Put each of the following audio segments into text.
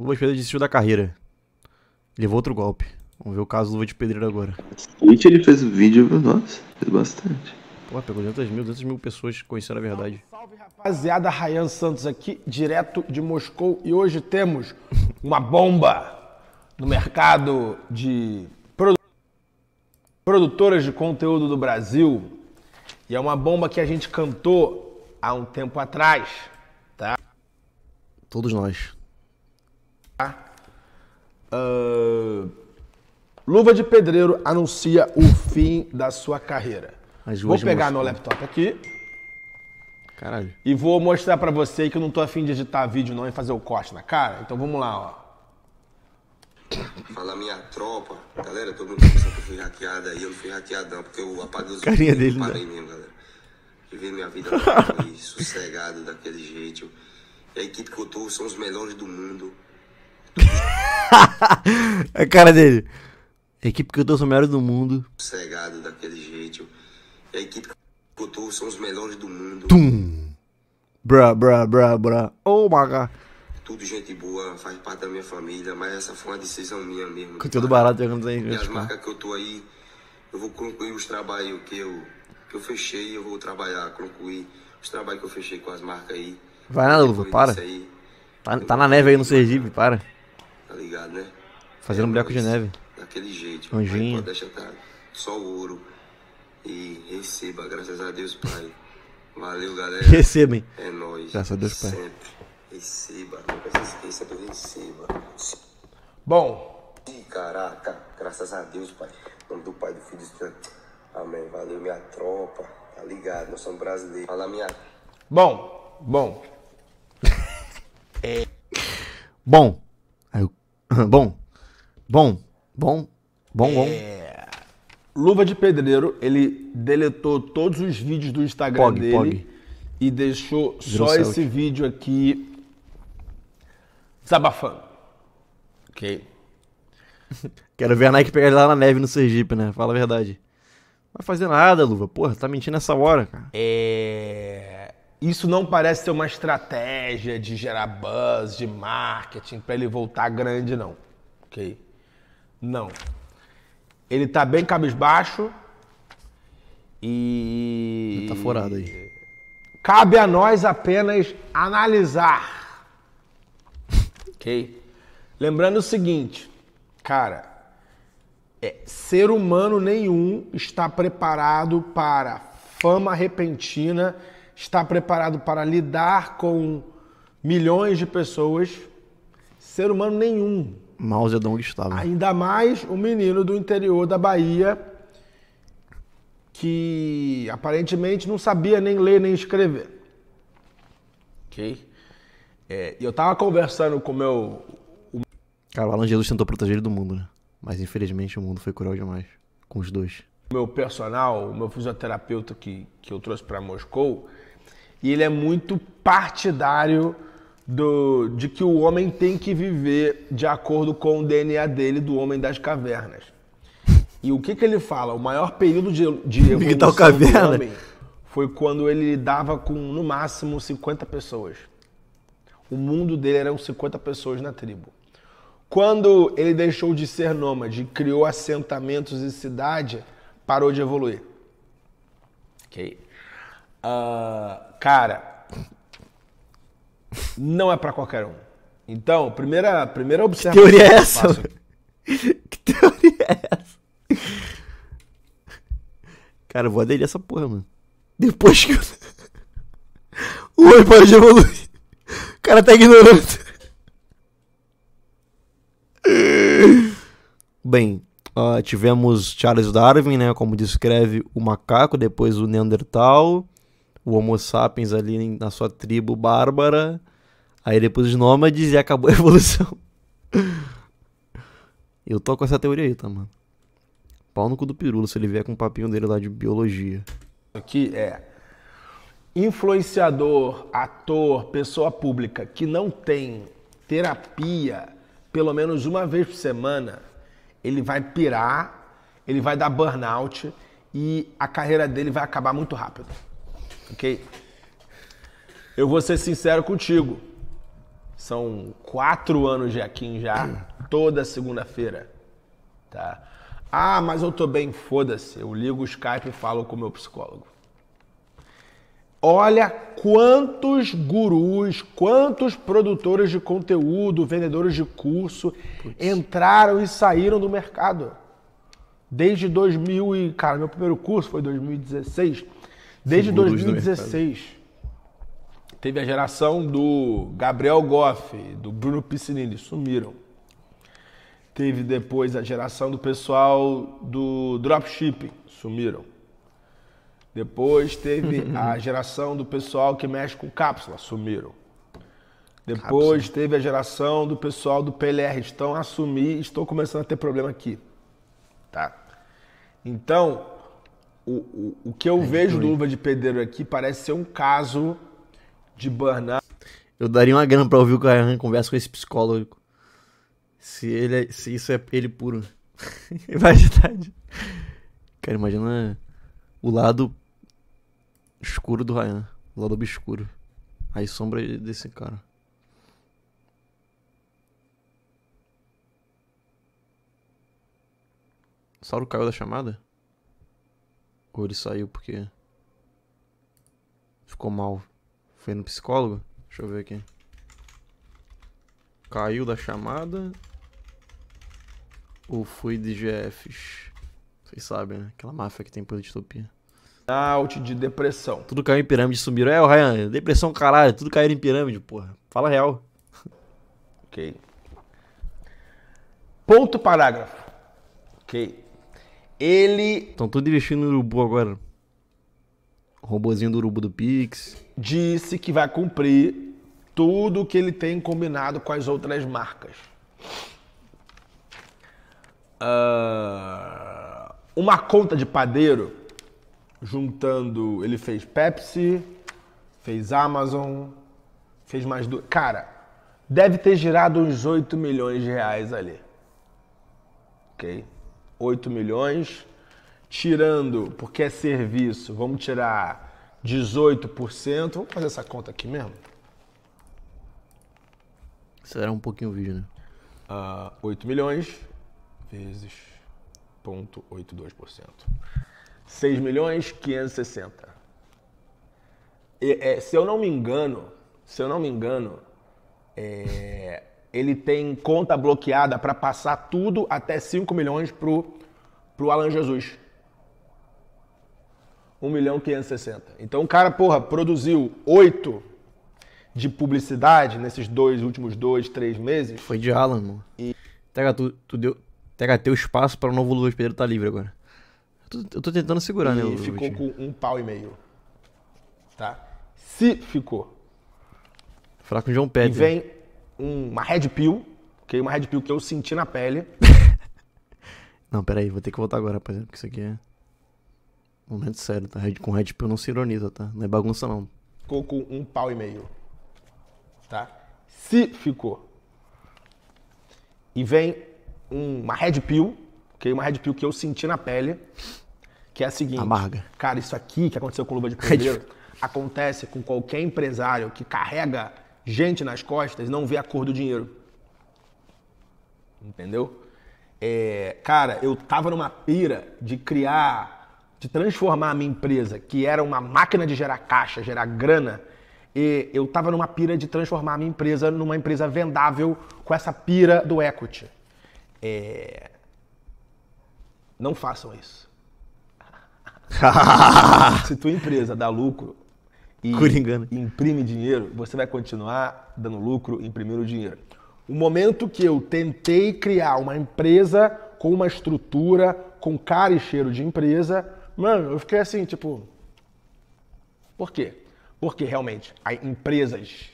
Luva de Pedreiro desistiu da carreira. Levou outro golpe. Vamos ver o caso Luva de Pedreiro agora. Twitch ele fez o vídeo, nossa, fez bastante. Pô, pegou 200 mil, 200 mil pessoas conheceram a verdade. Salve, salve rapaziada, Rayan Santos aqui, direto de Moscou. E hoje temos uma bomba no mercado de produ produtoras de conteúdo do Brasil. E é uma bomba que a gente cantou há um tempo atrás, tá? Todos nós. Uh, Luva de Pedreiro anuncia o fim da sua carreira. Vou pegar mostrou. meu laptop aqui. Caralho. E vou mostrar para você que eu não tô afim de editar vídeo não e fazer o corte na cara. Então vamos lá, ó. Fala minha tropa. Galera, todo mundo pensa que eu fui hackeado aí. Eu não fui hackeado não, porque eu apaguei os Carinha dele, eu né? parei mesmo, galera. Viver minha vida foi sossegado daquele jeito. E a equipe que eu tô são os melhores do mundo. a cara dele. A equipe que eu tô são melhores do mundo. Cegado daquele jeito. A equipe que eu tô são os melhores do mundo. Tum. Bra, bra, bra, bra. Oh my god. Tudo gente boa, faz parte da minha família, mas essa foi uma decisão minha mesmo. Conteúdo barato jogando sei. E as marcas que eu tô aí, eu vou concluir os trabalhos que eu, que eu fechei, eu vou trabalhar, concluir os trabalhos que eu fechei com as marcas aí. Vai nada, Luva, para. Tá, tá na neve aí no Sergipe, para tá ligado, né? Fazendo é, um buraco de neve. Daquele jeito. Anjinho. Pai, deixa tá só ouro. E receba, graças a Deus, Pai. Valeu, galera. Recebem. É nóis. Graças a Deus, Pai. Sempre. Receba, nunca se esqueça do receba. Bom. Ih, caraca, graças a Deus, Pai. nome do Pai, do Filho do Santo. Amém. Valeu, minha tropa. Tá ligado, nós somos brasileiros. Fala, minha. Bom, bom. é. Bom. Bom. Bom. Bom. Bom, bom. É... Luva de Pedreiro, ele deletou todos os vídeos do Instagram Pog, dele Pog. e deixou Virou só Celtic. esse vídeo aqui desabafando. Ok. Quero ver a Nike pegar ele lá na neve no Sergipe, né? Fala a verdade. Não vai fazer nada, Luva. Porra, tá mentindo essa hora, cara. É. Isso não parece ser uma estratégia de gerar buzz, de marketing, para ele voltar grande, não. Ok? Não. Ele tá bem cabisbaixo e. Tá furado aí. Cabe a nós apenas analisar. ok? Lembrando o seguinte, cara. É, ser humano nenhum está preparado para fama repentina está preparado para lidar com milhões de pessoas, ser humano nenhum. Mao Zedong estava. Ainda mais um menino do interior da Bahia que aparentemente não sabia nem ler nem escrever. Ok? É, eu estava conversando com meu, o meu. Cara, o Alan Jesus tentou proteger ele do mundo, né? Mas infelizmente o mundo foi cruel demais com os dois. Meu personal, o meu fisioterapeuta que, que eu trouxe para Moscou, e ele é muito partidário do, de que o homem tem que viver de acordo com o DNA dele, do homem das cavernas. E o que, que ele fala? O maior período de, de evolução caverna. do homem foi quando ele lidava com, no máximo, 50 pessoas. O mundo dele eram 50 pessoas na tribo. Quando ele deixou de ser nômade, criou assentamentos e cidade, parou de evoluir. Ok? Uh, cara, não é para qualquer um. Então, primeira, primeira observação. Que teoria é essa? que teoria é essa? Cara, eu vou aderir essa porra, mano. Depois que. Eu... o homem para evoluir. O cara tá ignorando. Bem, uh, tivemos Charles Darwin, né? Como descreve o macaco, depois o Neandertal o Homo sapiens ali na sua tribo bárbara, aí depois os nômades e acabou a evolução. Eu tô com essa teoria aí, tá, mano? Pau no cu do pirulo se ele vier com o papinho dele lá de biologia. Aqui é influenciador, ator, pessoa pública que não tem terapia pelo menos uma vez por semana, ele vai pirar, ele vai dar burnout e a carreira dele vai acabar muito rápido. Ok? Eu vou ser sincero contigo. São quatro anos de aqui já, toda segunda-feira. Tá? Ah, mas eu tô bem, foda-se. Eu ligo o Skype e falo com o meu psicólogo. Olha quantos gurus, quantos produtores de conteúdo, vendedores de curso entraram e saíram do mercado. Desde 2000 e, cara, meu primeiro curso foi 2016. Desde 2016, teve a geração do Gabriel Goff, do Bruno Piscinini, sumiram. Teve depois a geração do pessoal do dropshipping, sumiram. Depois teve a geração do pessoal que mexe com cápsula, sumiram. Depois cápsula. teve a geração do pessoal do PLR, estão a sumir, estou começando a ter problema aqui. Tá? Então, o, o, que eu é, vejo do Luva de Pedreiro aqui parece ser um caso de burnout. Eu daria uma grana pra ouvir o Carran conversa com esse psicólogo. Se, ele é, se isso é ele puro. Vai verdade. Cara, imagina o lado escuro do Ryan. O lado obscuro. A sombra desse cara. Sauro caiu da chamada? Ou ele saiu porque ficou mal. Foi no psicólogo? Deixa eu ver aqui. Caiu da chamada. Ou foi de GFs? Vocês sabem, né? Aquela máfia que tem por distopia. Out de depressão. Tudo caiu em pirâmide sumiram. É, o Ryan, depressão caralho, tudo caiu em pirâmide, porra. Fala real. Ok. Ponto parágrafo. Ok. Ele. Estão tudo investindo no urubu agora. O robozinho do urubu do Pix. Disse que vai cumprir tudo o que ele tem combinado com as outras marcas. Uh, uma conta de padeiro juntando. Ele fez Pepsi, fez Amazon, fez mais do. Cara, deve ter girado uns 8 milhões de reais ali. Ok? 8 milhões, tirando, porque é serviço, vamos tirar 18%. Vamos fazer essa conta aqui mesmo? Acelerar um pouquinho o vídeo, né? Uh, ah, 8 milhões vezes 0,82%. 6 milhões 560. E, é, se eu não me engano, se eu não me engano, é, ele tem conta bloqueada para passar tudo até 5 milhões pro, pro Alan Jesus. 1 milhão 560. Então o cara, porra, produziu 8 de publicidade nesses dois últimos dois, três meses. Foi de Alan, mano. E... Tega, tu, tu deu. Tega, teu espaço para o novo Luiz Pedro tá livre agora. Eu tô, eu tô tentando segurar, e né? E ficou com um pau e meio. Tá? Se ficou. Fraco com o João Pedro. E vem uma red pill, é uma red pill que eu senti na pele. não, peraí, vou ter que voltar agora, rapaziada, porque isso aqui é. momento sério, tá? Com red pill não se ironiza, tá? Não é bagunça, não. Ficou com um pau e meio. Tá? Se ficou. E vem uma red pill, é uma red pill que eu senti na pele, que é a seguinte. Amarga. Cara, isso aqui que aconteceu com o Luva de Cordeiro acontece com qualquer empresário que carrega gente nas costas não vê a cor do dinheiro. Entendeu? É, cara, eu tava numa pira de criar, de transformar a minha empresa, que era uma máquina de gerar caixa, gerar grana, e eu tava numa pira de transformar a minha empresa numa empresa vendável com essa pira do equity. É... Não façam isso. Se tua empresa dá lucro, e imprime dinheiro, você vai continuar dando lucro, imprimindo dinheiro. O momento que eu tentei criar uma empresa com uma estrutura, com cara e cheiro de empresa, mano, eu fiquei assim, tipo. Por quê? Porque realmente, há empresas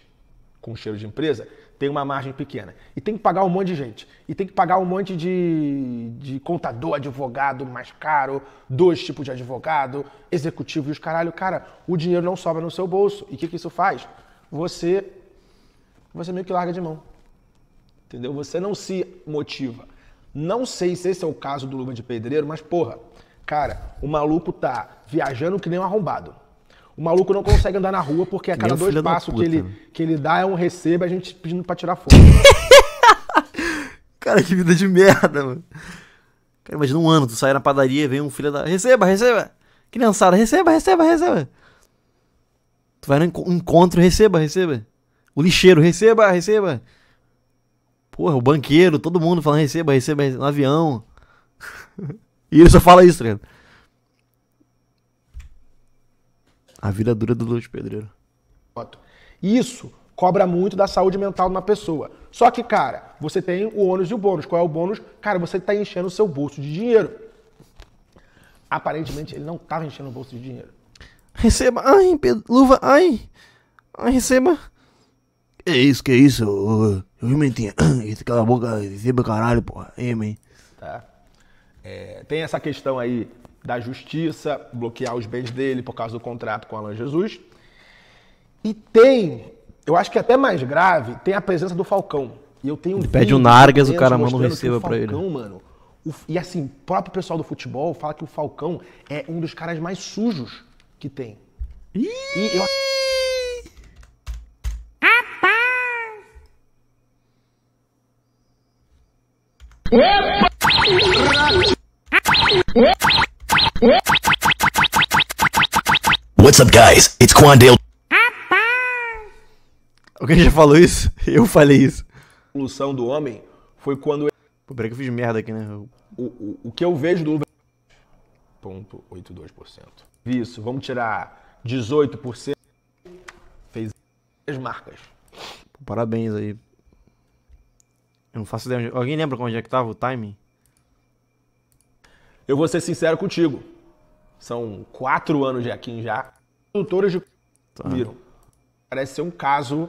com cheiro de empresa tem uma margem pequena. E tem que pagar um monte de gente. E tem que pagar um monte de, de contador, advogado mais caro, dois tipos de advogado, executivo e os caralho. Cara, o dinheiro não sobra no seu bolso. E o que, que isso faz? Você, você meio que larga de mão. Entendeu? Você não se motiva. Não sei se esse é o caso do Luva de Pedreiro, mas porra, cara, o maluco tá viajando que nem um arrombado o maluco não consegue andar na rua porque a cada Meu dois passos que ele, que ele dá é um recebo a gente pedindo pra tirar foto. cara, que vida de merda, mano. Cara, imagina um ano, tu sai na padaria, vem um filho da. Receba, receba! Criançada, receba, receba, receba! Tu vai no encontro, receba, receba! O lixeiro, receba, receba! Porra, o banqueiro, todo mundo falando receba, receba, receba no avião. e ele só fala isso, tá ligado? A vida dura do Luiz Pedreiro. Isso cobra muito da saúde mental de uma pessoa. Só que, cara, você tem o ônus e o bônus. Qual é o bônus? Cara, você está enchendo o seu bolso de dinheiro. Aparentemente, ele não estava enchendo o bolso de dinheiro. Receba. Ai, Pedro, luva. Ai. Ai, receba. É isso, que é isso. Eu mentinha. Cala a boca, receba caralho, porra. Amém. Tá. É, tem essa questão aí da justiça bloquear os bens dele por causa do contrato com Alan Jesus. E tem, eu acho que é até mais grave, tem a presença do Falcão. E eu tenho ele um pede o Nargas, o cara mano receba para ele. Mano, o, e assim, o próprio pessoal do futebol fala que o Falcão é um dos caras mais sujos que tem. Ih! E eu Rapaz! What's up, guys? It's Quandale. Alguém já falou isso? Eu falei isso. A evolução do homem foi quando. Pô, peraí que eu fiz merda aqui, né? O, o, o que eu vejo do. 0,82%. Isso, vamos tirar 18%. Fez as marcas. Pô, parabéns aí. Eu não faço ideia. Onde... Alguém lembra onde é que tava o timing? Eu vou ser sincero contigo. São quatro anos de aqui já produtoras de tá. viram. Parece ser um caso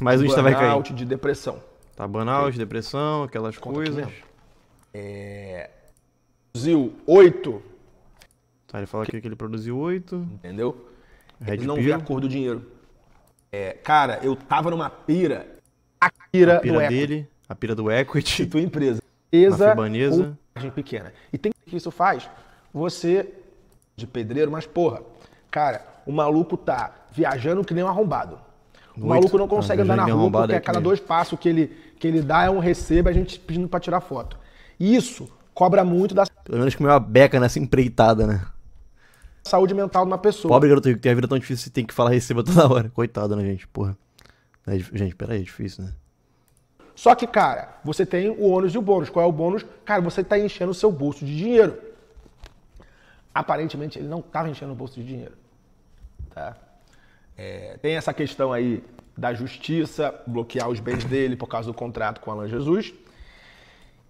Mas de o burnout, de depressão. Tá banal de depressão, aquelas Conta coisas. É. é... Produziu oito. Tá, ele fala aqui que ele produziu oito. Entendeu? Red ele não vê a cor do dinheiro. É, cara, eu tava numa pira. A pira, a pira do dele, equity. a pira do equity. Tua empresa. Empresa ou pequena. E tem que isso faz você de pedreiro, mas porra, cara, o maluco tá viajando que nem um arrombado. O maluco não consegue andar na rua porque é a cada dois passos que ele, que ele dá é um recebo a gente pedindo para tirar foto. Isso cobra muito da. Pelo menos comeu uma beca nessa empreitada, né? Saúde mental de uma pessoa. Pobre garoto que tem a vida tão difícil tem que falar receba toda hora. Coitado, né, gente? Porra. É, gente, peraí, é difícil, né? Só que, cara, você tem o ônus e o bônus. Qual é o bônus? Cara, você está enchendo o seu bolso de dinheiro. Aparentemente, ele não estava enchendo o bolso de dinheiro. Tá? É, tem essa questão aí da justiça bloquear os bens dele por causa do contrato com Alan Jesus.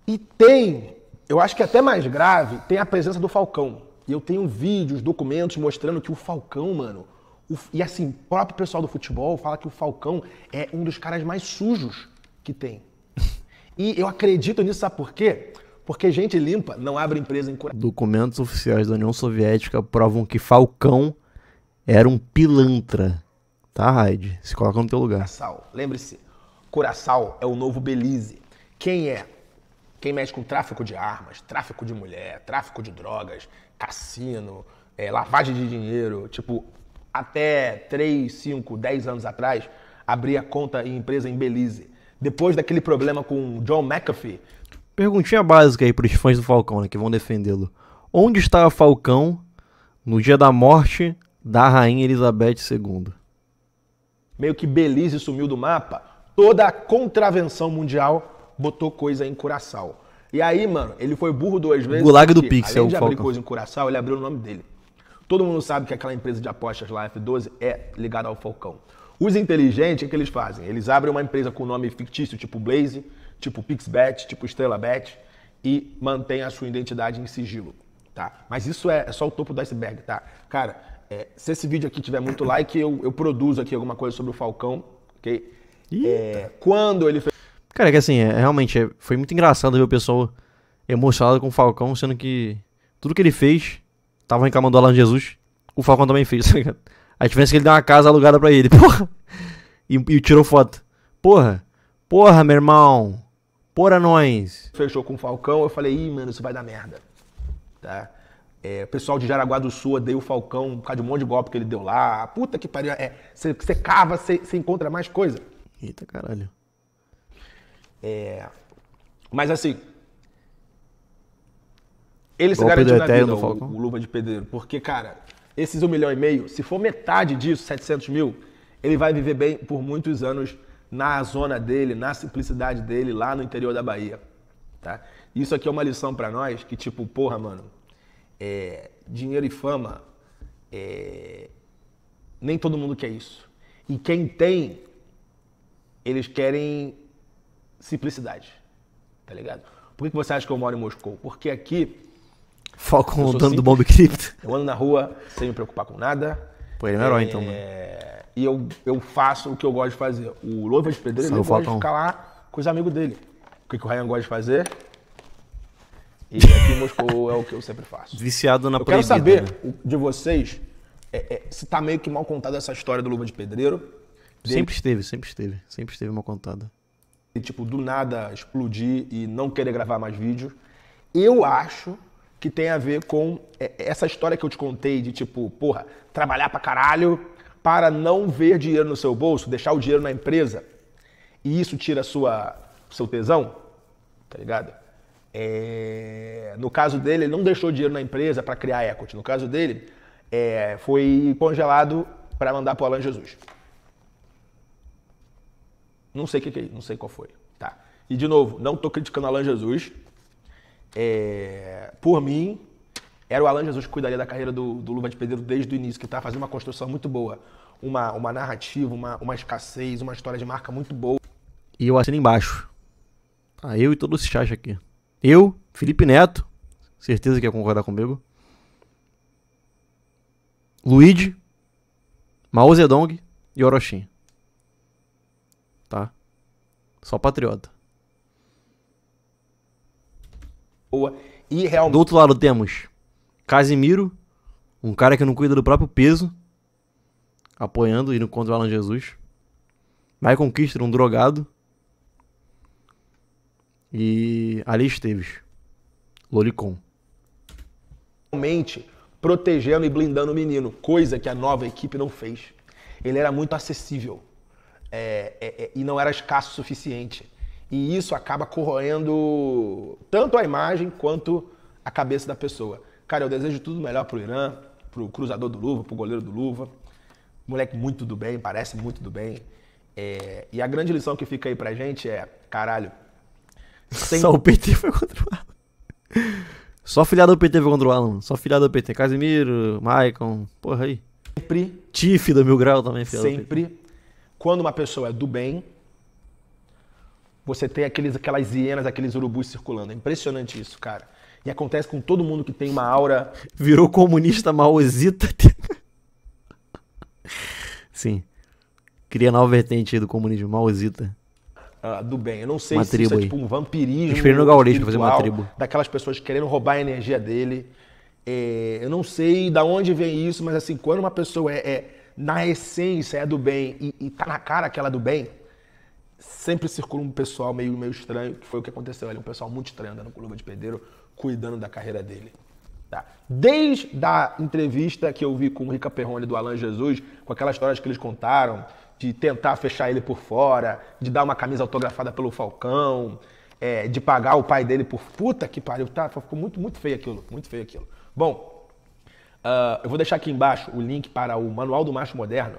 E tem, eu acho que é até mais grave, tem a presença do Falcão. E eu tenho vídeos, documentos mostrando que o Falcão, mano, o, e assim, o próprio pessoal do futebol fala que o Falcão é um dos caras mais sujos que tem. E eu acredito nisso, sabe por quê? Porque gente limpa não abre empresa em cura. Documentos oficiais da União Soviética provam que Falcão era um pilantra. Tá, Raid? Se coloca no teu lugar. Curaçal. Lembre-se, Curaçal é o novo Belize. Quem é? Quem mexe com tráfico de armas, tráfico de mulher, tráfico de drogas, cassino, é, lavagem de dinheiro, tipo, até 3, 5, 10 anos atrás, abria conta e empresa em Belize. Depois daquele problema com John McAfee. Perguntinha básica aí pros fãs do Falcão, né, que vão defendê-lo. Onde estava Falcão no dia da morte da Rainha Elizabeth II. Meio que Belize sumiu do mapa, toda a contravenção mundial botou coisa em Curaçao. E aí, mano, ele foi burro duas vezes. Gulag do Pix, é o Além de abrir coisa em Curaçao, ele abriu o nome dele. Todo mundo sabe que aquela empresa de apostas lá, F12, é ligada ao Falcão. Os inteligentes, o que eles fazem? Eles abrem uma empresa com nome fictício, tipo Blaze, tipo PixBet, tipo EstrelaBet, e mantém a sua identidade em sigilo, tá? Mas isso é, é só o topo do iceberg, tá? Cara, é, se esse vídeo aqui tiver muito like, eu, eu produzo aqui alguma coisa sobre o Falcão, ok? É, quando ele fez. Cara, é que assim, é, é realmente é, foi muito engraçado ver o pessoal emocionado com o Falcão, sendo que tudo que ele fez, tava reclamando do Alan Jesus, o Falcão também fez, tá ligado? A diferença é que ele deu uma casa alugada pra ele, porra. E, e tirou foto. Porra, porra, meu irmão. Porra, nós. Fechou com o Falcão, eu falei, ih, mano, isso vai dar merda. Tá? É, o pessoal de Jaraguá do Sul deu o Falcão por causa de um monte de golpe que ele deu lá. Puta que pariu. É, você é, cava, você encontra mais coisa. Eita caralho. É, mas assim. Ele se garantiu na vida, o, o Luva de Pedreiro. Porque, cara, esses um milhão e meio, se for metade disso, 700 mil, ele vai viver bem por muitos anos na zona dele, na simplicidade dele, lá no interior da Bahia. Tá? Isso aqui é uma lição para nós que, tipo, porra, mano, é, dinheiro e fama, é, nem todo mundo quer isso. E quem tem, eles querem simplicidade. Tá ligado? Por que você acha que eu moro em Moscou? Porque aqui. Foco no dono do Bomb Cripto. Eu ando na rua sem me preocupar com nada. Pô, ele é um herói, é, então, mano. E eu, eu faço o que eu gosto de fazer. O Louva de Pedreiro, ele gosta de ficar lá com os amigos dele. O que, que o Ryan gosta de fazer? E aqui em Moscou é o que eu sempre faço. Viciado na eu proibida. quero saber né? de vocês é, é, se tá meio que mal contada essa história do Luva de Pedreiro. sempre esteve, sempre esteve. Sempre esteve mal contada. E, tipo, do nada explodir e não querer gravar mais vídeo. Eu acho que tem a ver com é, essa história que eu te contei de, tipo, porra, trabalhar pra caralho para não ver dinheiro no seu bolso, deixar o dinheiro na empresa. E isso tira sua, seu tesão, tá ligado? É, no caso dele, ele não deixou dinheiro na empresa para criar equity. No caso dele, é, foi congelado para mandar para o Alan Jesus. Não sei o que, é, não sei qual foi. Tá. E de novo, não estou criticando o Alan Jesus. É, por mim, era o Alan Jesus que cuidaria da carreira do, do Luva de Pedreiro desde o início, que está fazendo uma construção muito boa. Uma, uma narrativa, uma, uma escassez, uma história de marca muito boa. E eu assino embaixo. Ah, eu e todo os chat aqui. Eu, Felipe Neto, certeza que ia concordar comigo. Luigi, Mao Zedong e Orochim, Tá? Só patriota. Boa. E realmente... Do outro lado temos Casimiro, um cara que não cuida do próprio peso, apoiando e no contra o Alan Jesus. Michael Kister, um drogado, e Ali Esteves, Lolicon. Realmente protegendo e blindando o menino, coisa que a nova equipe não fez. Ele era muito acessível é, é, é, e não era escasso o suficiente. E isso acaba corroendo tanto a imagem quanto a cabeça da pessoa. Cara, eu desejo tudo melhor pro Irã, pro cruzador do Luva, pro goleiro do Luva. Moleque muito do bem, parece muito do bem. É, e a grande lição que fica aí pra gente é, caralho, sem... Só o PT foi contra o Alan. Só filiado do PT foi contra o Alan. Só filiado do PT. Casimiro, Maicon, porra aí. Sempre. Tiff do Mil Grau também, filho. Sempre. Quando uma pessoa é do bem, você tem aqueles, aquelas hienas, aqueles urubus circulando. É impressionante isso, cara. E acontece com todo mundo que tem uma aura. Virou comunista maosita. Sim. Cria nova vertente aí do comunismo, maosita. Ah, do bem. Eu não sei uma se tribo isso é aí. tipo um vampirismo. Esperando o Gaulês fazer uma tribo. Daquelas pessoas querendo roubar a energia dele. É, eu não sei da onde vem isso, mas assim, quando uma pessoa é, é na essência é do bem e, e tá na cara que ela é do bem, sempre circula um pessoal meio, meio estranho, que foi o que aconteceu ali, um pessoal muito estranho andando com luva de pedreiro, cuidando da carreira dele. Tá? Desde a entrevista que eu vi com o Rica Perrone do Alan Jesus, com aquelas histórias que eles contaram, de tentar fechar ele por fora, de dar uma camisa autografada pelo Falcão, é, de pagar o pai dele por puta que pariu, tá? Ficou muito, muito feio aquilo, muito feio aquilo. Bom, uh, eu vou deixar aqui embaixo o link para o Manual do Macho Moderno,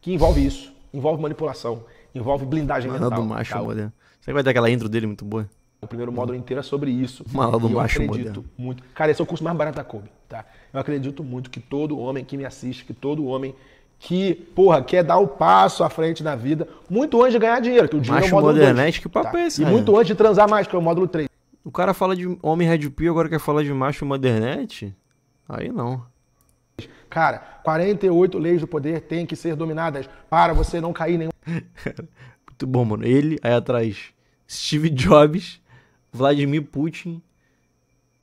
que envolve isso, envolve manipulação, envolve blindagem Manual mental. Manual do Macho tá? Moderno. Será que vai ter aquela intro dele muito boa? O primeiro módulo inteiro é sobre isso. Manual do Macho Moderno. Eu acredito moderno. muito. Cara, esse é o curso mais barato da Kobe, tá? Eu acredito muito que todo homem que me assiste, que todo homem que, porra, quer dar o passo à frente na vida, muito antes de ganhar dinheiro, que o dinheiro Macho é o módulo 2. que papo é tá? é esse, E né? muito antes de transar mais, que é o módulo 3. O cara fala de homem Red Pill, agora quer falar de macho modernete? Aí não. Cara, 48 leis do poder têm que ser dominadas para você não cair nenhum. muito bom, mano. Ele, aí atrás, Steve Jobs, Vladimir Putin,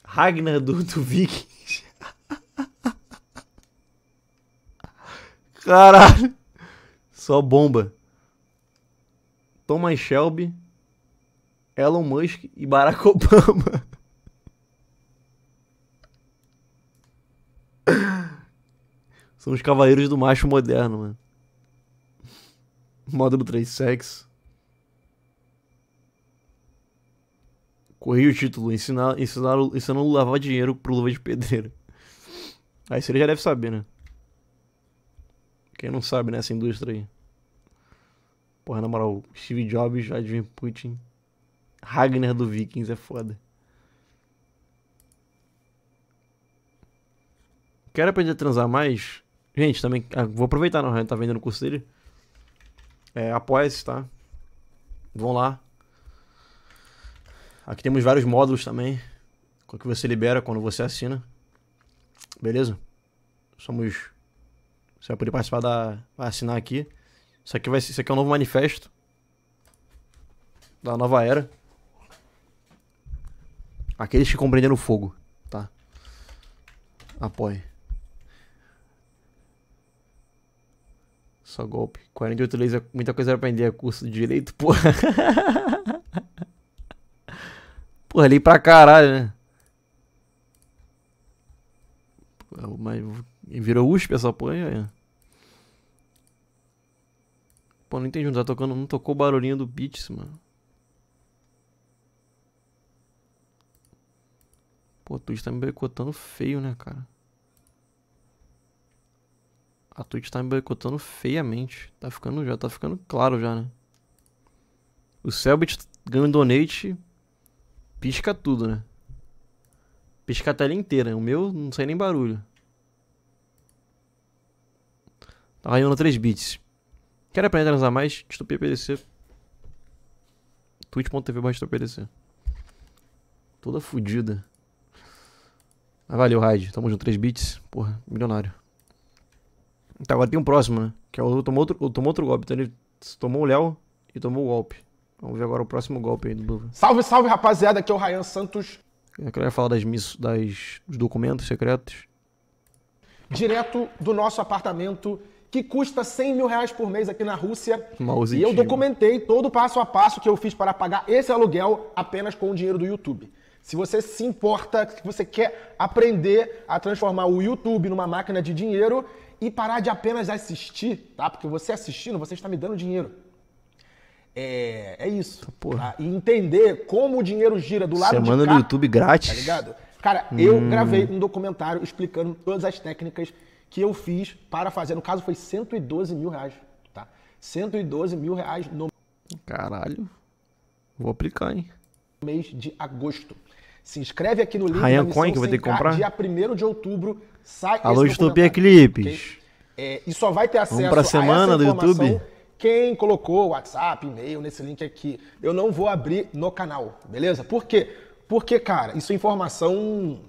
Ragnar do, do Vikings. Caralho. Só bomba. Thomas Shelby, Elon Musk e Barack Obama. São os cavaleiros do macho moderno, mano. Módulo 3, sexo. Corri o título, ensinar, ensinar, ensinar a lavar dinheiro pro luva de pedreiro. Aí você já deve saber, né? Quem não sabe nessa né, indústria aí? Porra, na moral, Steve Jobs, Vladimir Putin, Ragnar do Vikings é foda. Quero aprender a transar mais? Gente, também. Ah, vou aproveitar, não. A gente tá vendendo o curso dele. É, Apoia-se, tá? Vão lá. Aqui temos vários módulos também. Que você libera quando você assina. Beleza? Somos você vai poder participar da. Vai assinar aqui. Isso aqui, vai, isso aqui é um novo manifesto da nova era. Aqueles que compreenderam o fogo, tá? Apoie. Só golpe. 48 leis é muita coisa pra aprender. É curso de direito, porra. porra, ali pra caralho, né? Mas virou USP essa porra, Pô, não entendi, não tá tocando, não tocou o barulhinho do Beats, mano. Pô, a Twitch tá me boicotando feio, né, cara? A Twitch tá me boicotando feiamente. Tá ficando já, tá ficando claro já, né? O Selbit ganhou um donate, pisca tudo, né? Pisca a tela inteira. O meu não sai nem barulho. Tá ganhando 3 bits. Quer aprender a transar mais? Distopia PDC. twitch.tv barra PDC. Toda fodida. Mas ah, valeu, Raid. Tamo junto, 3 bits. Porra, milionário. Então agora tem um próximo, né? Que é o tomou outro, tomou outro golpe. Então ele tomou o Léo e tomou o golpe. Vamos ver agora o próximo golpe aí do Blue. Salve, salve, rapaziada. Aqui é o Ryan Santos. É, eu queria falar das, miss, das dos documentos secretos. Direto do nosso apartamento que custa 100 mil reais por mês aqui na Rússia. Malzinho. E eu documentei todo o passo a passo que eu fiz para pagar esse aluguel apenas com o dinheiro do YouTube. Se você se importa, se você quer aprender a transformar o YouTube numa máquina de dinheiro e parar de apenas assistir, tá? Porque você assistindo, você está me dando dinheiro. É, é isso. Tá? tá? E entender como o dinheiro gira do lado Semana de cá. Semana do YouTube grátis. Tá ligado? Cara, eu hum. gravei um documentário explicando todas as técnicas que eu fiz para fazer. No caso, foi 112 mil reais, tá? 112 mil reais no... Caralho. Vou aplicar, hein? Mês de agosto. Se inscreve aqui no link Ryan Coin, que eu vou ter que comprar. Dia 1 de outubro sai Alô, Estupia Clipes. Okay? É, e só vai ter acesso Vamos pra semana a essa do YouTube. Quem colocou WhatsApp, e-mail nesse link aqui. Eu não vou abrir no canal, beleza? Por quê? Porque, cara, isso é informação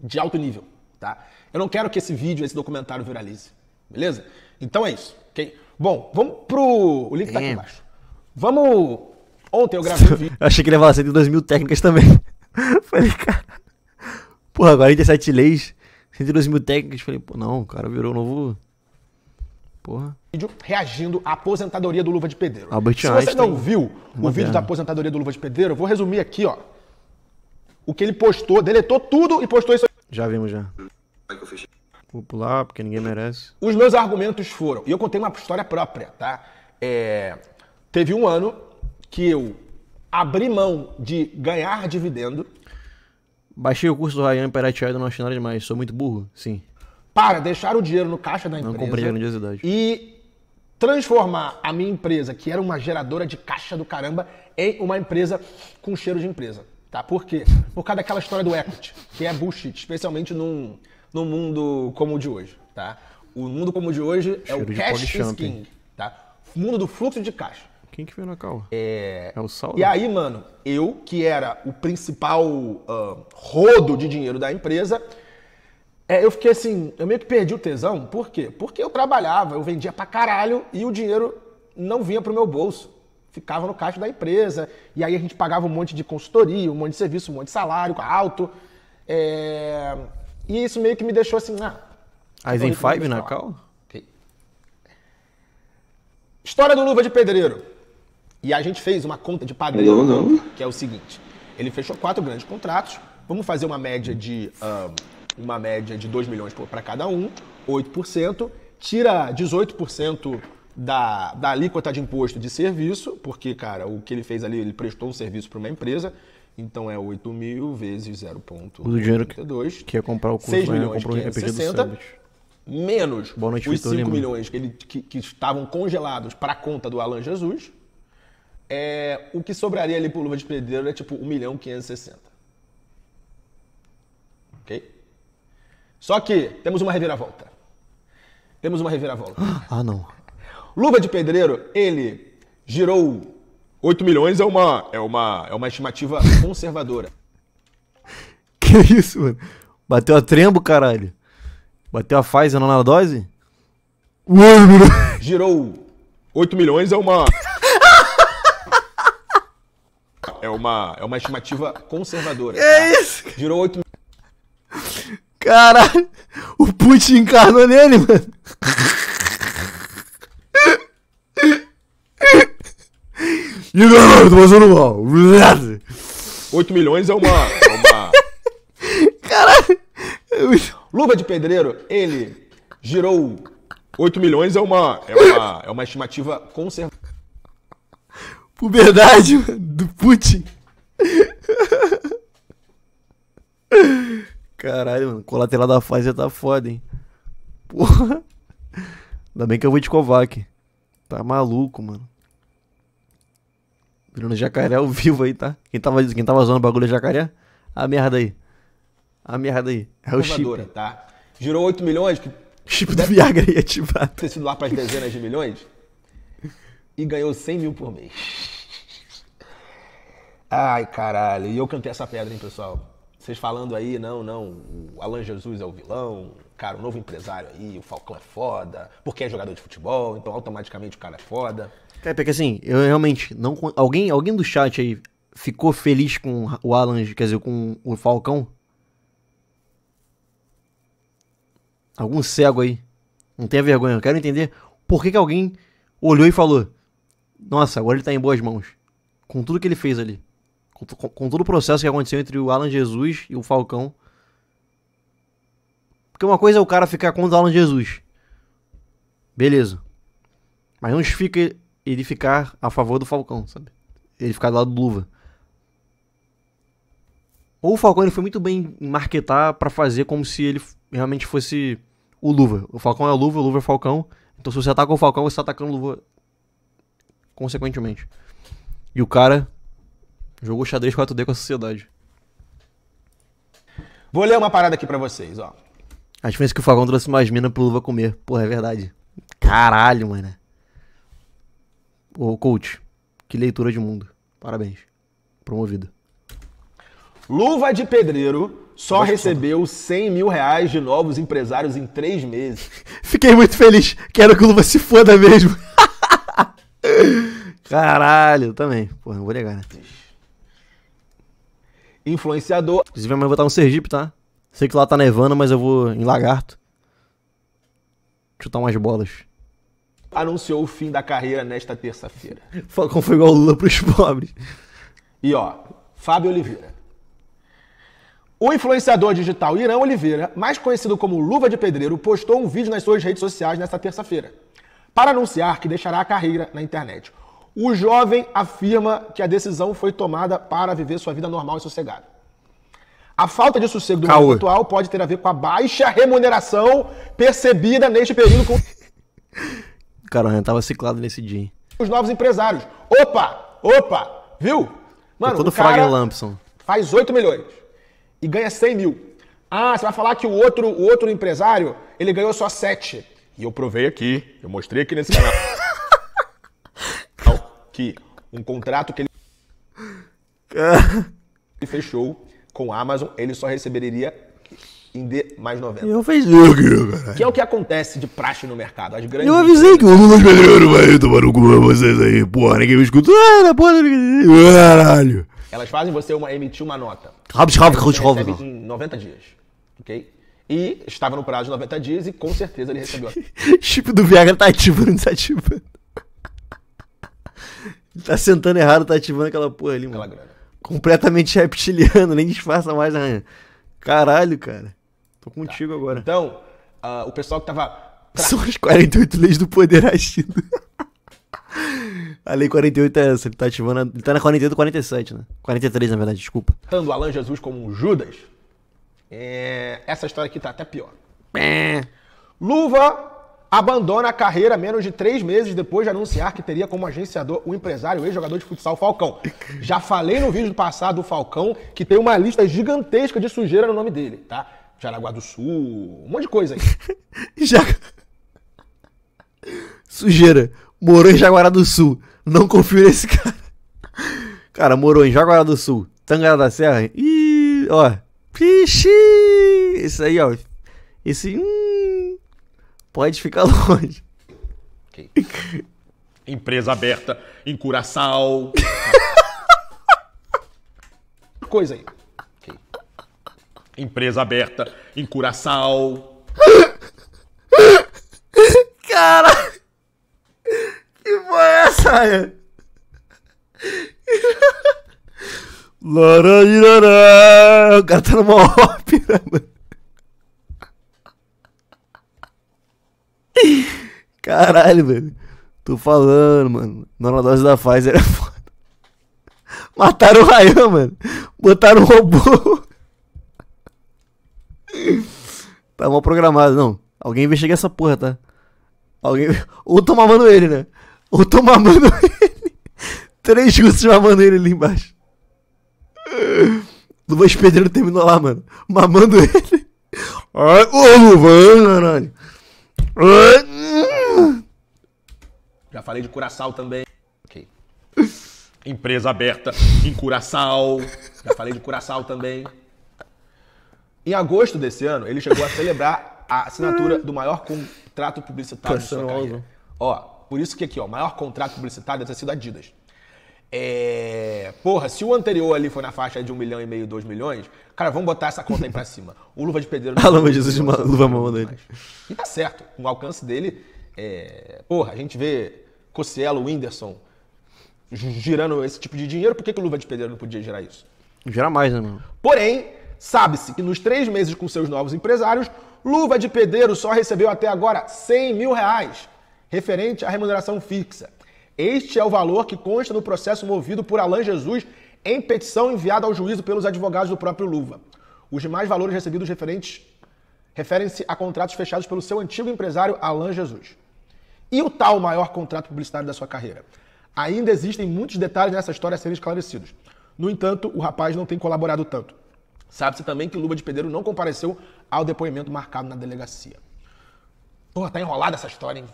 de alto nível, tá? Eu não quero que esse vídeo, esse documentário viralize. Beleza? Então é isso, ok? Bom, vamos pro. O link tá aqui é. embaixo. Vamos. Ontem eu gravei um vídeo. eu achei que ele ia falar assim, mil técnicas também. Falei, cara. Porra, 47 leis, 102 mil técnicas. Falei, pô, não, o cara virou novo. Porra. Vídeo reagindo à aposentadoria do Luva de Pedreiro. Albert Se você não viu é o vídeo da aposentadoria do Luva de Pedreiro, eu vou resumir aqui, ó. O que ele postou, deletou tudo e postou isso aqui. Já vimos já. É que eu fechei. Vou pular, porque ninguém merece. Os meus argumentos foram. E eu contei uma história própria, tá? É, teve um ano que eu abri mão de ganhar dividendo. Baixei o curso do Ryan Perateado, não achei nada demais. Sou muito burro, sim. Para deixar o dinheiro no caixa da empresa. Não comprei grandiosidade. E transformar a minha empresa, que era uma geradora de caixa do caramba, em uma empresa com cheiro de empresa. Tá? Por quê? Por causa daquela história do equity, que é bullshit, especialmente num no mundo como o de hoje, tá? O mundo como o de hoje Cheiro é o cash is king, tá? mundo do fluxo de caixa. Quem que veio na calma? É... é o Saulo. E aí, mano, eu, que era o principal uh, rodo de dinheiro da empresa, é, eu fiquei assim, eu meio que perdi o tesão. Por quê? Porque eu trabalhava, eu vendia pra caralho e o dinheiro não vinha pro meu bolso. Ficava no caixa da empresa. E aí a gente pagava um monte de consultoria, um monte de serviço, um monte de salário alto. É... E isso meio que me deixou assim, ah. Aizen Five na cal? Okay. História do Luva de Pedreiro. E a gente fez uma conta de padrão, não, não. que é o seguinte. Ele fechou quatro grandes contratos. Vamos fazer uma média de um, ah, uma média de 2 milhões para cada um, 8%, tira 18% da, da alíquota de imposto de serviço, porque, cara, o que ele fez ali, ele prestou um serviço para uma empresa, então é 8 mil vezes ponto o dinheiro que, que ia comprar o curso, 6 milhões, né? 560, menos Boa noite, os Victor 5 Lima. milhões que, ele, que, que estavam congelados para a conta do Alan Jesus, é, o que sobraria ali para o luva de pedreiro é tipo 1 milhão 560. Ok? Só que temos uma reviravolta. Temos uma reviravolta. Ah, não. Luva de pedreiro, ele girou 8 milhões é uma, é uma, é uma estimativa conservadora. que isso, mano? Bateu a trembo, caralho. Bateu a Pfizer não na dose? Girou 8 milhões é uma. é uma, é uma estimativa conservadora. Que é isso? Girou 8 milhões. Caralho, o Putin encarnou nele, mano. E agora, tô passando mal. 8 milhões é uma. É uma... Caralho! É Luva de Pedreiro, ele girou 8 milhões é uma, é uma, é uma estimativa conservadora. Puberdade do Putin. Caralho, mano. Colateral da já tá foda, hein? Porra. Ainda bem que eu vou de Kovac. Tá maluco, mano. Virando jacaré ao vivo aí, tá? Quem tava, quem tava zoando o bagulho é jacaré? A merda aí. A merda aí. É o chip. tá? Girou 8 milhões. Que chip do Viagra aí ativado. Ter sido lá pras dezenas de milhões. E ganhou 100 mil por mês. Ai, caralho. E eu cantei essa pedra, hein, pessoal? Vocês falando aí, não, não, o Alan Jesus é o vilão, cara, o novo empresário aí, o Falcão é foda, porque é jogador de futebol, então automaticamente o cara é foda. É, porque assim, eu realmente não. Alguém, alguém do chat aí ficou feliz com o Alan, quer dizer, com o Falcão? Algum cego aí. Não tenha vergonha. Eu quero entender por que, que alguém olhou e falou: Nossa, agora ele tá em boas mãos. Com tudo que ele fez ali. Com, com, com todo o processo que aconteceu entre o Alan Jesus e o Falcão. Porque uma coisa é o cara ficar contra o Alan Jesus. Beleza. Mas não justifica ele ficar a favor do Falcão, sabe? Ele ficar do lado do Luva. Ou o Falcão ele foi muito bem em marketar para fazer como se ele realmente fosse o Luva. O Falcão é o Luva, o Luva é o Falcão. Então se você ataca o Falcão, você tá atacando o Luva consequentemente. E o cara jogou xadrez 4D com a sociedade. Vou ler uma parada aqui para vocês, ó. A diferença é que o Falcão trouxe mais mina pro Luva comer. Porra, é verdade. Caralho, mano. Ô, coach, que leitura de mundo. Parabéns. Promovido. Luva de Pedreiro só recebeu 100 mil reais de novos empresários em três meses. Fiquei muito feliz. Quero que o Luva se foda mesmo. Caralho, também. Porra, não vou negar, né? Influenciador. Inclusive, amanhã eu vou estar no Sergipe, tá? Sei que lá tá nevando, mas eu vou em Lagarto. Chutar umas bolas anunciou o fim da carreira nesta terça-feira. Falcão foi igual o Lula para os pobres. E ó, Fábio Oliveira. O influenciador digital Irã Oliveira, mais conhecido como Luva de Pedreiro, postou um vídeo nas suas redes sociais nesta terça-feira para anunciar que deixará a carreira na internet. O jovem afirma que a decisão foi tomada para viver sua vida normal e sossegada. A falta de sossego do Caô. mundo atual pode ter a ver com a baixa remuneração percebida neste período. Com... cara já tava ciclado nesse dia. Os novos empresários. Opa! Opa! Viu? Mano, todo o cara Lampson. faz 8 milhões e ganha 100 mil. Ah, você vai falar que o outro, o outro empresário, ele ganhou só 7. E eu provei aqui, eu mostrei aqui nesse canal. que um contrato que ele, ele fechou com a Amazon, ele só receberia em D mais 90. Eu fiz isso, Que é o que acontece de praxe no mercado. As grandes... Eu avisei que o Lucas Pedreiro vai tomar no cu pra vocês aí. Porra, ninguém me escuta. Ah, na porra, caralho. Elas fazem você uma, emitir uma nota. Rabs, rabs, rabs, rabs. Em 90 dias, ok? E estava no prazo de 90 dias e com certeza ele recebeu. Chip do Viagra tá ativando, desativando. Tá, tá sentando errado, tá ativando aquela porra ali, mano. Completamente reptiliano, nem disfarça mais, né? Caralho, cara. Tô tá. contigo tá. agora. Então, uh, o pessoal que tava. São as 48 leis do poder agindo. A lei 48 é essa, ele tá ativando. A... Ele tá na 48 47, né? 43, na verdade, desculpa. Tando Alan Jesus como um Judas. É... Essa história aqui tá até pior. É. Luva abandona a carreira menos de três meses depois de anunciar que teria como agenciador o empresário ex-jogador de futsal Falcão. Já falei no vídeo passado do Falcão que tem uma lista gigantesca de sujeira no nome dele, tá? Jaraguá do Sul, um monte de coisa aí. Já... Sujeira, morou em Jaguará do Sul, não confio nesse cara. Cara, morou em Jaguará do Sul, Tangará da Serra, e ó, Pixi, esse aí, ó. Esse. Hum, pode ficar longe. Okay. Empresa aberta em Curaçao. Coisa aí empresa aberta em Curaçao. Cara, que foi é essa? É? O cara tá numa ópera, né, mano. Caralho, velho. Tô falando, mano. Nona dose da Pfizer é foda. Mataram o Ryan, mano. Botaram o robô tá mal programado, não. Alguém investiga essa porra, tá? Alguém... Ou tô mamando ele, né? Ou tô mamando ele. Três russos mamando ele ali embaixo. Luvas Pedreiro terminou lá, mano. Mamando ele. Ai, ô, Luvan, caralho. Já falei de Curaçao também. Ok. Empresa aberta em Curaçao. Já falei de Curaçao também. Em agosto desse ano, ele chegou a celebrar a assinatura do maior contrato publicitário de sua carreira. Ó, por isso que aqui, ó, o maior contrato publicitário deve ter sido Adidas. É... Porra, se o anterior ali foi na faixa de 1 um milhão e meio, 2 milhões, cara, vamos botar essa conta aí pra cima. O Luva de Pedreiro... a ah, Luva de Jesus, uma luva mão dele. E tá certo. O alcance dele, é... porra, a gente vê Cocielo, Whindersson girando esse tipo de dinheiro, por que, que o Luva de Pedreiro não podia gerar isso? Gera mais, né, mano? Porém, Sabe-se que nos três meses com seus novos empresários, Luva de Pedreiro só recebeu até agora 100 mil reais, referente à remuneração fixa. Este é o valor que consta no processo movido por Alain Jesus em petição enviada ao juízo pelos advogados do próprio Luva. Os demais valores recebidos referentes referem-se a contratos fechados pelo seu antigo empresário Alain Jesus. E o tal maior contrato publicitário da sua carreira? Ainda existem muitos detalhes nessa história a serem esclarecidos. No entanto, o rapaz não tem colaborado tanto. Sabe-se também que Luba de Pedreiro não compareceu ao depoimento marcado na delegacia. Porra, tá enrolada essa história, hein?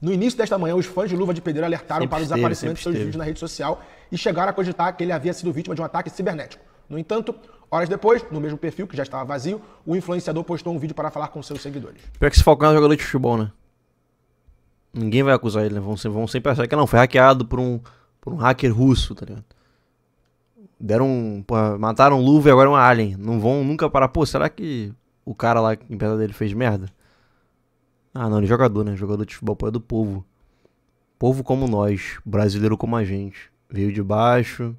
No início desta manhã, os fãs de Luva de Pedreiro alertaram sempre para o desaparecimento de seus esteve. vídeos na rede social e chegaram a cogitar que ele havia sido vítima de um ataque cibernético. No entanto, horas depois, no mesmo perfil, que já estava vazio, o influenciador postou um vídeo para falar com seus seguidores. Pior que esse Falcão é jogador de futebol, né? Ninguém vai acusar ele, né? Vão, vão sempre achar que não, foi hackeado por um, por um hacker russo, tá ligado? deram. Um, mataram um luva e agora é um alien. Não vão nunca parar. Pô, será que o cara lá em pedra dele fez merda? Ah, não, ele é jogador, né? Jogador de futebol pô, é do povo. Povo como nós, brasileiro como a gente. Veio de baixo.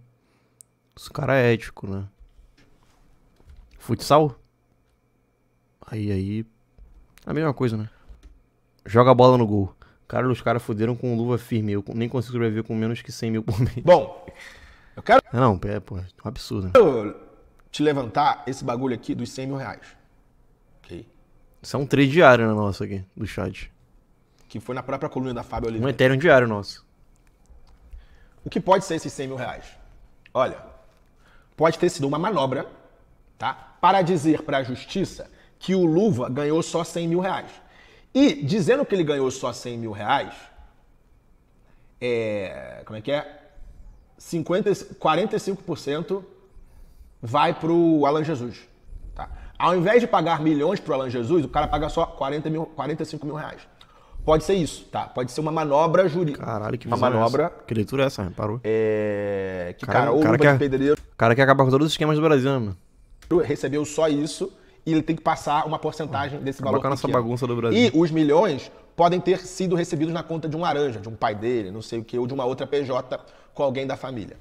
Esse cara é ético, né? Futsal? Aí, aí. A mesma coisa, né? Joga a bola no gol. Cara, os caras fuderam com luva firme. Eu nem consigo sobreviver com menos que 100 mil por mês. Bom, eu quero. Não, é, pô, é um absurdo. Eu te levantar esse bagulho aqui dos 100 mil reais. Ok? Isso é um trade diário né, nosso aqui, do chat. Que foi na própria coluna da Fábio Oliveira. Um Ethereum diário nosso. O que pode ser esses 100 mil reais? Olha, pode ter sido uma manobra, tá? Para dizer para a justiça que o Luva ganhou só 100 mil reais. E dizendo que ele ganhou só 100 mil reais, é, como é que é? 50, 45% vai para o Alan Jesus. Tá? Ao invés de pagar milhões para o Alan Jesus, o cara paga só 40 mil, 45 mil reais. Pode ser isso, tá? Pode ser uma manobra jurídica. Caralho, que Uma manobra. Essa? Que leitura é essa, mano? Parou. É. Que cara, cara, cara que cara que acaba com todos os esquemas do Brasil, né, mano. Recebeu só isso e ele tem que passar uma porcentagem desse valor. Com a nossa bagunça do Brasil. E os milhões podem ter sido recebidos na conta de um laranja, de um pai dele, não sei o que, ou de uma outra PJ com alguém da família.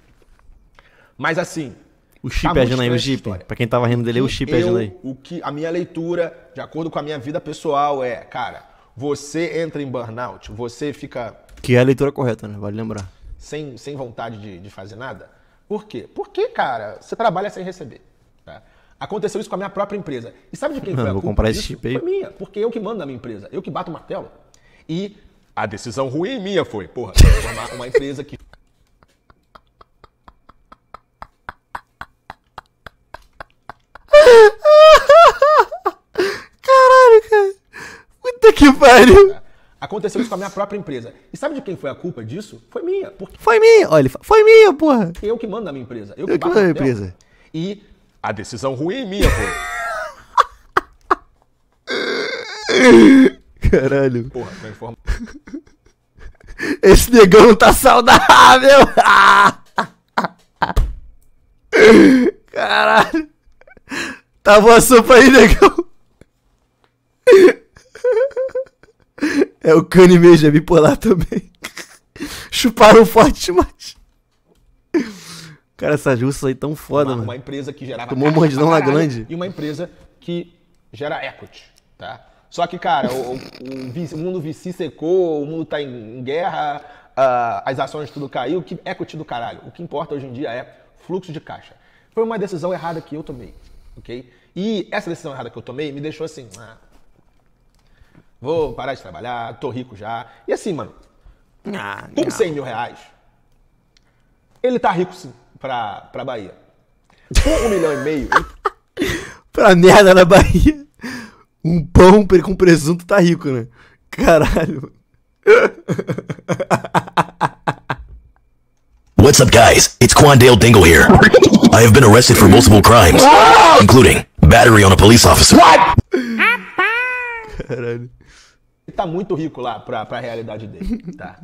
Mas assim. O chip tá é agindo aí, o chip. Pra quem tava rindo dele, é o chip é agindo aí. O que a minha leitura, de acordo com a minha vida pessoal, é, cara, você entra em burnout, você fica. Que é a leitura correta, né? Vale lembrar. Sem, sem vontade de, de fazer nada. Por quê? Porque, cara, você trabalha sem receber. Tá? Aconteceu isso com a minha própria empresa. E sabe de quem foi Não, vou comprar esse chip aí. Foi minha, porque eu que mando na minha empresa. Eu que bato o martelo. E a decisão ruim minha foi, porra, formar uma empresa que. Caralho, cara. Puta que pariu. Aconteceu isso com a minha própria empresa. E sabe de quem foi a culpa disso? Foi minha. Porque... Foi minha, olha, foi minha, porra. Eu que mando na minha empresa. Eu que, eu que mando na minha empresa. E a decisão ruim minha foi. Caralho. Porra, vai informar. É Esse negão tá saudável! Caralho! Tá boa a sopa aí, negão! É o Kanye mesmo, é bipolar também. Chuparam forte demais. Cara, essas russas aí tão foda, uma, mano. Uma empresa que gerava... Tomou um mordidão lá grande. E uma empresa que gera equity, tá? Só que, cara, o, o, o mundo VC secou, o mundo tá em, em guerra, uh, as ações tudo caiu, que equity é do caralho. O que importa hoje em dia é fluxo de caixa. Foi uma decisão errada que eu tomei, ok? E essa decisão errada que eu tomei me deixou assim, ah, vou parar de trabalhar, tô rico já. E assim, mano, ah, com não. 100 mil reais, ele tá rico sim, pra, pra Bahia. Com um milhão e meio... pra merda na Bahia. Um pão com presunto tá rico, né? Caralho. What's up, guys? It's Quandale Dingle here. I have been arrested for multiple crimes, including battery on a police officer. What? Caralho. Ele tá muito rico lá pra, pra realidade dele, tá?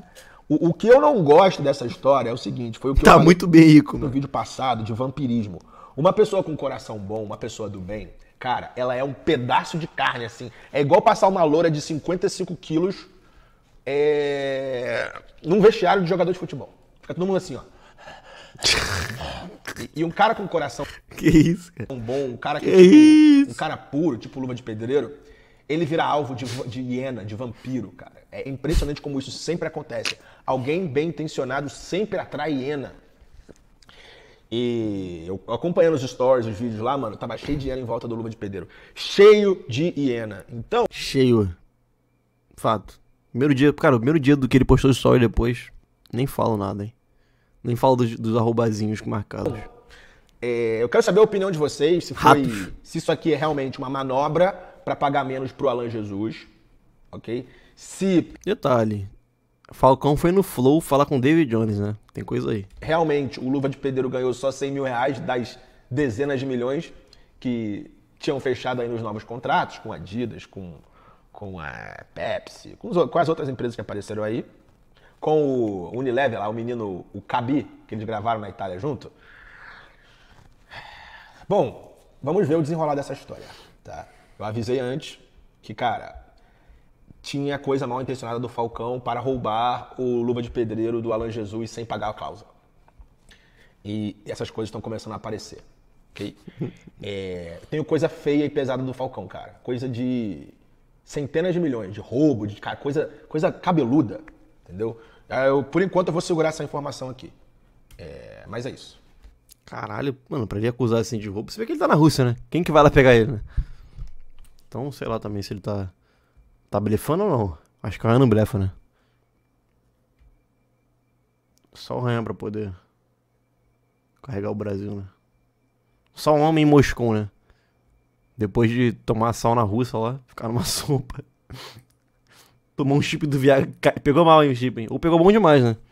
O, o, que eu não gosto dessa história é o seguinte, foi o que tá eu falei muito bem rico, no mano. vídeo passado de vampirismo. Uma pessoa com coração bom, uma pessoa do bem, Cara, ela é um pedaço de carne, assim. É igual passar uma loura de 55 quilos é... num vestiário de jogador de futebol. Fica todo mundo assim, ó. E, um cara com coração que isso, cara? bom, um cara que, que tipo, um cara puro, tipo luva de pedreiro, ele vira alvo de, de hiena, de vampiro, cara. É impressionante como isso sempre acontece. Alguém bem intencionado sempre atrai hiena. E eu acompanhando os stories, os vídeos lá, mano, tava cheio de hiena em volta do luva de pedreiro. Cheio de hiena. Então. Cheio. Fato. Primeiro dia, cara, o primeiro dia do que ele postou o story depois, nem falo nada, hein? Nem falo dos, dos arrobazinhos marcados. É, eu quero saber a opinião de vocês, se foi, se isso aqui é realmente uma manobra para pagar menos pro Alan Jesus, ok? Se. Detalhe, Falcão foi no Flow falar com David Jones, né? Tem coisa aí. Realmente, o Luva de Pedreiro ganhou só 100 mil reais das dezenas de milhões que tinham fechado aí nos novos contratos com a Adidas, com, com a Pepsi, com, os, com as outras empresas que apareceram aí. Com o Unilever lá, o menino, o Cabi, que eles gravaram na Itália junto. Bom, vamos ver o desenrolar dessa história, tá? Eu avisei antes que, cara, tinha coisa mal intencionada do Falcão para roubar o Luva de Pedreiro do Alan Jesus sem pagar a cláusula. E essas coisas estão começando a aparecer. Ok? É, tenho coisa feia e pesada do Falcão, cara. Coisa de centenas de milhões, de roubo, de cara, coisa, coisa cabeluda. Entendeu? É, eu, por enquanto eu vou segurar essa informação aqui. É, mas é isso. Caralho, mano, pra ele acusar assim de roubo. Você vê que ele tá na Rússia, né? Quem que vai lá pegar ele, né? Então, sei lá também se ele tá Tá blefando ou não? Acho que o é Ryan não blefa, né? Só o Ryan pra poder carregar o Brasil, né? Só um homem em Moscou, né? Depois de tomar sal na russa lá, ficar numa sopa. Tomou um chip do Viagra. Pegou mal, hein, o chip, hein? Ou pegou bom demais, né?